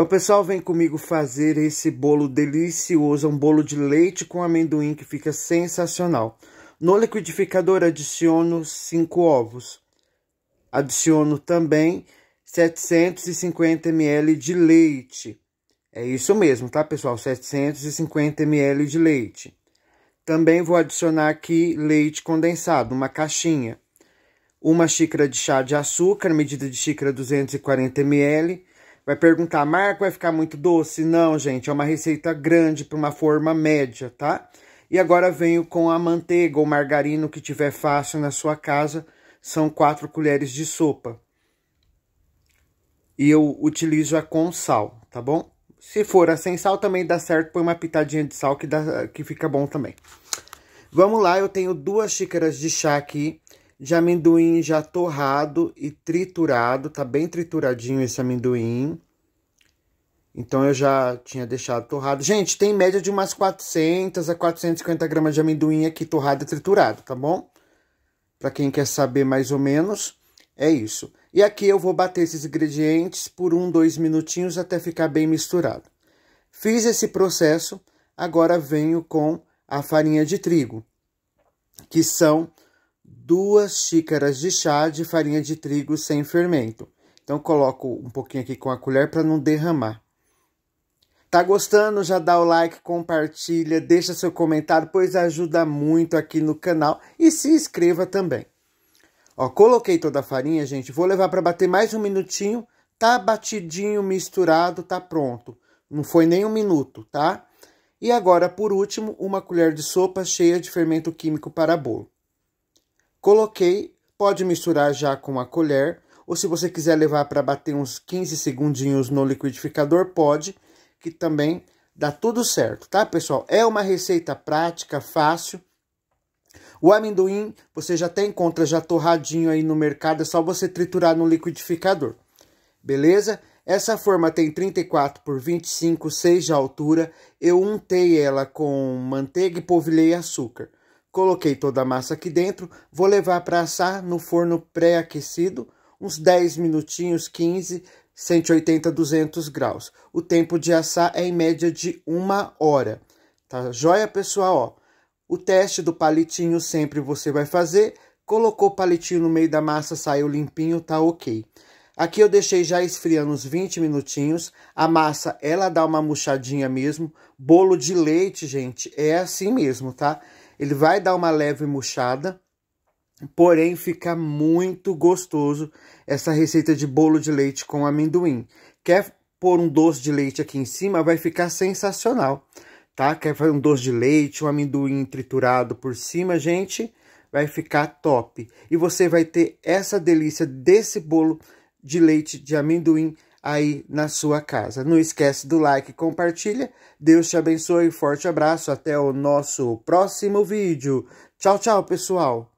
Então, pessoal, vem comigo fazer esse bolo delicioso, um bolo de leite com amendoim que fica sensacional. No liquidificador adiciono 5 ovos. Adiciono também 750 ml de leite. É isso mesmo, tá, pessoal? 750 ml de leite. Também vou adicionar aqui leite condensado, uma caixinha. Uma xícara de chá de açúcar, medida de xícara 240 ml Vai perguntar, Marco, vai ficar muito doce? Não, gente, é uma receita grande para uma forma média, tá? E agora venho com a manteiga ou margarina, que tiver fácil na sua casa. São quatro colheres de sopa. E eu utilizo a com sal, tá bom? Se for a sem sal também dá certo, põe uma pitadinha de sal que, dá, que fica bom também. Vamos lá, eu tenho duas xícaras de chá aqui de amendoim já torrado e triturado, tá bem trituradinho esse amendoim. Então eu já tinha deixado torrado. Gente, tem média de umas 400 a 450 gramas de amendoim aqui torrado e triturado, tá bom? Para quem quer saber mais ou menos, é isso. E aqui eu vou bater esses ingredientes por um, dois minutinhos até ficar bem misturado. Fiz esse processo, agora venho com a farinha de trigo, que são duas xícaras de chá de farinha de trigo sem fermento. Então coloco um pouquinho aqui com a colher para não derramar. Tá gostando? Já dá o like, compartilha, deixa seu comentário, pois ajuda muito aqui no canal e se inscreva também. Ó, coloquei toda a farinha, gente. Vou levar para bater mais um minutinho. Tá batidinho, misturado, tá pronto. Não foi nem um minuto, tá? E agora, por último, uma colher de sopa cheia de fermento químico para bolo. Coloquei, pode misturar já com a colher, ou se você quiser levar para bater uns 15 segundinhos no liquidificador, pode, que também dá tudo certo, tá, pessoal? É uma receita prática, fácil. O amendoim você já até encontra já torradinho aí no mercado, é só você triturar no liquidificador. Beleza? Essa forma tem 34 por 25, 6 de altura. Eu untei ela com manteiga e polvilhei açúcar. Coloquei toda a massa aqui dentro, vou levar para assar no forno pré-aquecido, uns 10 minutinhos, 15, 180, 200 graus. O tempo de assar é em média de uma hora. Tá joia, pessoal? Ó, o teste do palitinho sempre você vai fazer. Colocou o palitinho no meio da massa, saiu limpinho, tá ok. Aqui eu deixei já esfriando uns 20 minutinhos. A massa, ela dá uma murchadinha mesmo. Bolo de leite, gente, é assim mesmo, tá? Ele vai dar uma leve murchada, porém fica muito gostoso essa receita de bolo de leite com amendoim. Quer pôr um doce de leite aqui em cima, vai ficar sensacional, tá? Quer fazer um doce de leite, um amendoim triturado por cima, gente, vai ficar top. E você vai ter essa delícia desse bolo de leite de amendoim aí na sua casa. Não esquece do like e compartilha. Deus te abençoe, forte abraço, até o nosso próximo vídeo. Tchau, tchau, pessoal!